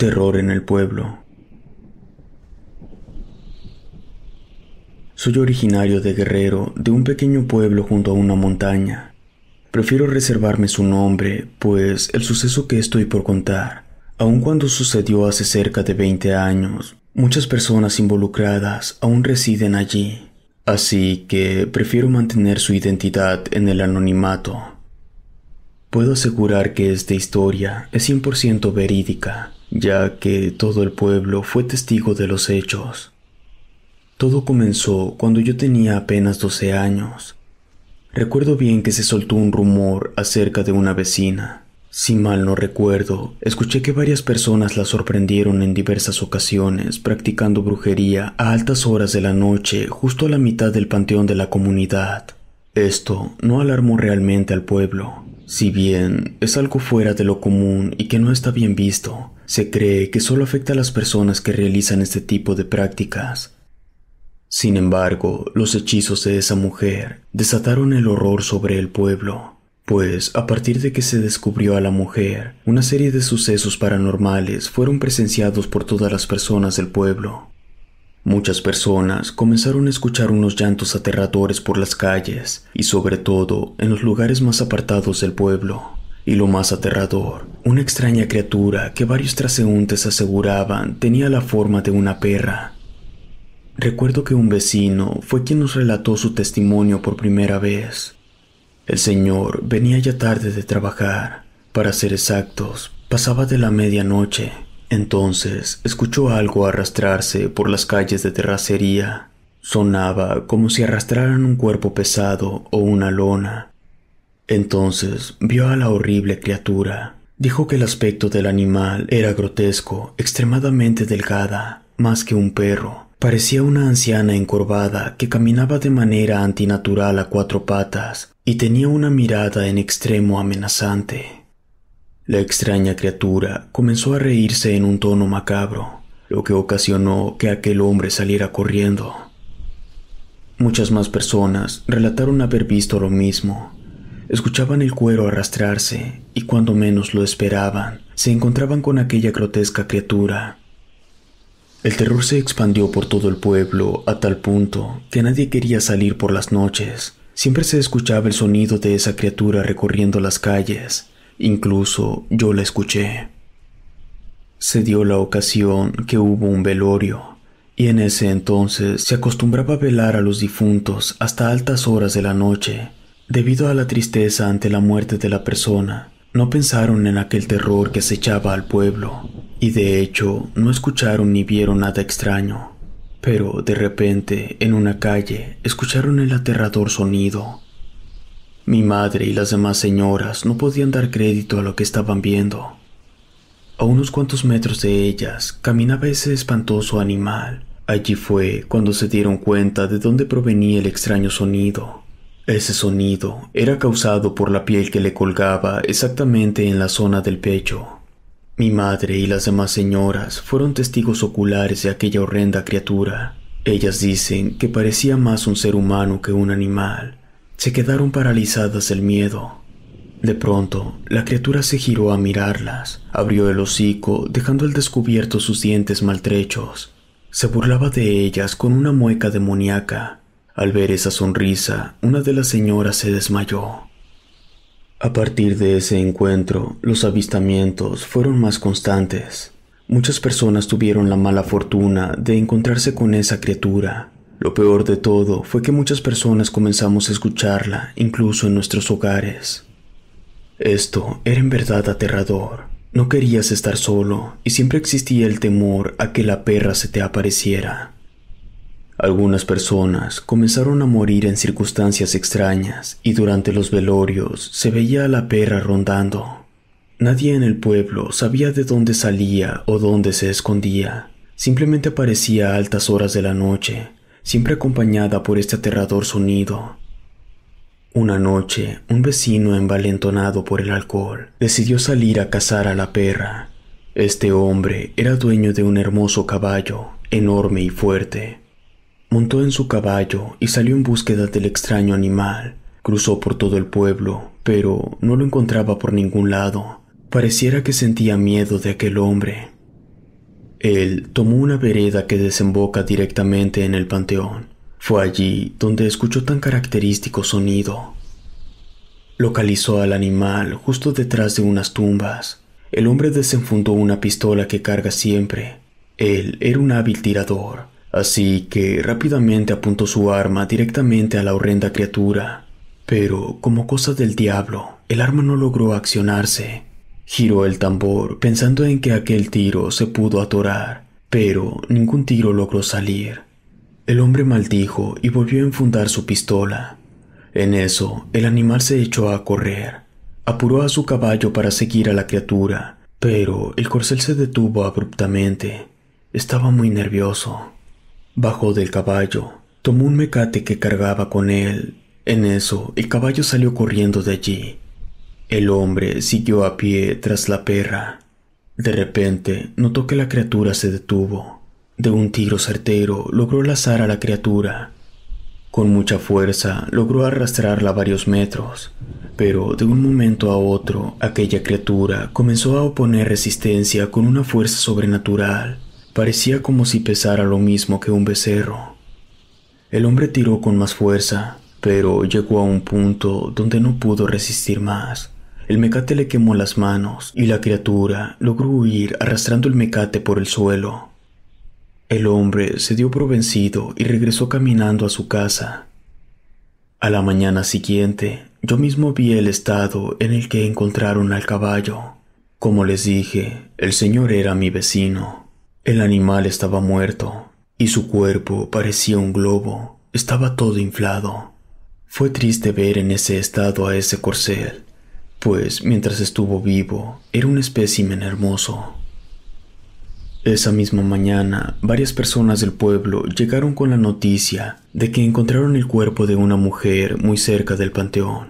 terror en el pueblo. Soy originario de Guerrero, de un pequeño pueblo junto a una montaña. Prefiero reservarme su nombre, pues el suceso que estoy por contar, aun cuando sucedió hace cerca de 20 años, muchas personas involucradas aún residen allí, así que prefiero mantener su identidad en el anonimato. Puedo asegurar que esta historia es 100% verídica, ya que todo el pueblo fue testigo de los hechos. Todo comenzó cuando yo tenía apenas 12 años. Recuerdo bien que se soltó un rumor acerca de una vecina. Si mal no recuerdo, escuché que varias personas la sorprendieron en diversas ocasiones practicando brujería a altas horas de la noche justo a la mitad del panteón de la comunidad. Esto no alarmó realmente al pueblo, si bien es algo fuera de lo común y que no está bien visto, se cree que solo afecta a las personas que realizan este tipo de prácticas. Sin embargo, los hechizos de esa mujer desataron el horror sobre el pueblo, pues a partir de que se descubrió a la mujer, una serie de sucesos paranormales fueron presenciados por todas las personas del pueblo. Muchas personas comenzaron a escuchar unos llantos aterradores por las calles y sobre todo en los lugares más apartados del pueblo. Y lo más aterrador, una extraña criatura que varios transeúntes aseguraban tenía la forma de una perra. Recuerdo que un vecino fue quien nos relató su testimonio por primera vez. El señor venía ya tarde de trabajar. Para ser exactos, pasaba de la medianoche entonces escuchó algo arrastrarse por las calles de terracería. Sonaba como si arrastraran un cuerpo pesado o una lona. Entonces vio a la horrible criatura. Dijo que el aspecto del animal era grotesco, extremadamente delgada, más que un perro. Parecía una anciana encorvada que caminaba de manera antinatural a cuatro patas y tenía una mirada en extremo amenazante. La extraña criatura comenzó a reírse en un tono macabro, lo que ocasionó que aquel hombre saliera corriendo. Muchas más personas relataron haber visto lo mismo. Escuchaban el cuero arrastrarse y cuando menos lo esperaban, se encontraban con aquella grotesca criatura. El terror se expandió por todo el pueblo a tal punto que nadie quería salir por las noches. Siempre se escuchaba el sonido de esa criatura recorriendo las calles, Incluso yo la escuché. Se dio la ocasión que hubo un velorio, y en ese entonces se acostumbraba a velar a los difuntos hasta altas horas de la noche. Debido a la tristeza ante la muerte de la persona, no pensaron en aquel terror que acechaba al pueblo, y de hecho no escucharon ni vieron nada extraño. Pero de repente, en una calle, escucharon el aterrador sonido mi madre y las demás señoras no podían dar crédito a lo que estaban viendo. A unos cuantos metros de ellas caminaba ese espantoso animal. Allí fue cuando se dieron cuenta de dónde provenía el extraño sonido. Ese sonido era causado por la piel que le colgaba exactamente en la zona del pecho. Mi madre y las demás señoras fueron testigos oculares de aquella horrenda criatura. Ellas dicen que parecía más un ser humano que un animal, se quedaron paralizadas del miedo. De pronto, la criatura se giró a mirarlas, abrió el hocico, dejando al descubierto sus dientes maltrechos. Se burlaba de ellas con una mueca demoníaca. Al ver esa sonrisa, una de las señoras se desmayó. A partir de ese encuentro, los avistamientos fueron más constantes. Muchas personas tuvieron la mala fortuna de encontrarse con esa criatura, lo peor de todo fue que muchas personas comenzamos a escucharla, incluso en nuestros hogares. Esto era en verdad aterrador. No querías estar solo y siempre existía el temor a que la perra se te apareciera. Algunas personas comenzaron a morir en circunstancias extrañas y durante los velorios se veía a la perra rondando. Nadie en el pueblo sabía de dónde salía o dónde se escondía. Simplemente aparecía a altas horas de la noche, siempre acompañada por este aterrador sonido. Una noche, un vecino envalentonado por el alcohol decidió salir a cazar a la perra. Este hombre era dueño de un hermoso caballo, enorme y fuerte. Montó en su caballo y salió en búsqueda del extraño animal. Cruzó por todo el pueblo, pero no lo encontraba por ningún lado. Pareciera que sentía miedo de aquel hombre. Él tomó una vereda que desemboca directamente en el panteón. Fue allí donde escuchó tan característico sonido. Localizó al animal justo detrás de unas tumbas. El hombre desenfundó una pistola que carga siempre. Él era un hábil tirador, así que rápidamente apuntó su arma directamente a la horrenda criatura. Pero, como cosa del diablo, el arma no logró accionarse. Giró el tambor pensando en que aquel tiro se pudo atorar, pero ningún tiro logró salir. El hombre maldijo y volvió a enfundar su pistola. En eso, el animal se echó a correr. Apuró a su caballo para seguir a la criatura, pero el corcel se detuvo abruptamente. Estaba muy nervioso. Bajó del caballo, tomó un mecate que cargaba con él. En eso, el caballo salió corriendo de allí el hombre siguió a pie tras la perra. De repente notó que la criatura se detuvo. De un tiro certero logró lazar a la criatura. Con mucha fuerza logró arrastrarla varios metros, pero de un momento a otro aquella criatura comenzó a oponer resistencia con una fuerza sobrenatural. Parecía como si pesara lo mismo que un becerro. El hombre tiró con más fuerza, pero llegó a un punto donde no pudo resistir más. El mecate le quemó las manos y la criatura logró huir arrastrando el mecate por el suelo. El hombre se dio por vencido y regresó caminando a su casa. A la mañana siguiente, yo mismo vi el estado en el que encontraron al caballo. Como les dije, el señor era mi vecino. El animal estaba muerto y su cuerpo parecía un globo, estaba todo inflado. Fue triste ver en ese estado a ese corcel, pues mientras estuvo vivo era un espécimen hermoso. Esa misma mañana, varias personas del pueblo llegaron con la noticia de que encontraron el cuerpo de una mujer muy cerca del panteón.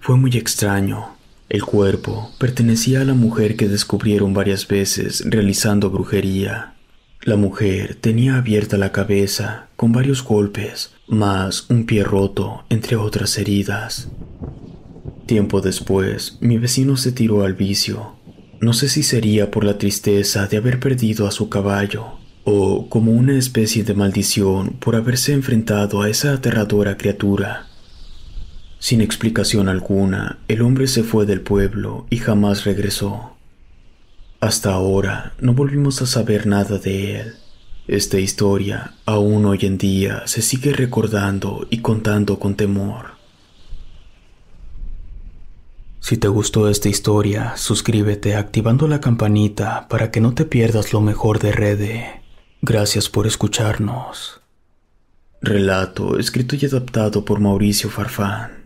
Fue muy extraño. El cuerpo pertenecía a la mujer que descubrieron varias veces realizando brujería. La mujer tenía abierta la cabeza con varios golpes, más un pie roto, entre otras heridas. Tiempo después, mi vecino se tiró al vicio. No sé si sería por la tristeza de haber perdido a su caballo, o como una especie de maldición por haberse enfrentado a esa aterradora criatura. Sin explicación alguna, el hombre se fue del pueblo y jamás regresó. Hasta ahora no volvimos a saber nada de él. Esta historia aún hoy en día se sigue recordando y contando con temor. Si te gustó esta historia, suscríbete activando la campanita para que no te pierdas lo mejor de Rede. Gracias por escucharnos. Relato escrito y adaptado por Mauricio Farfán.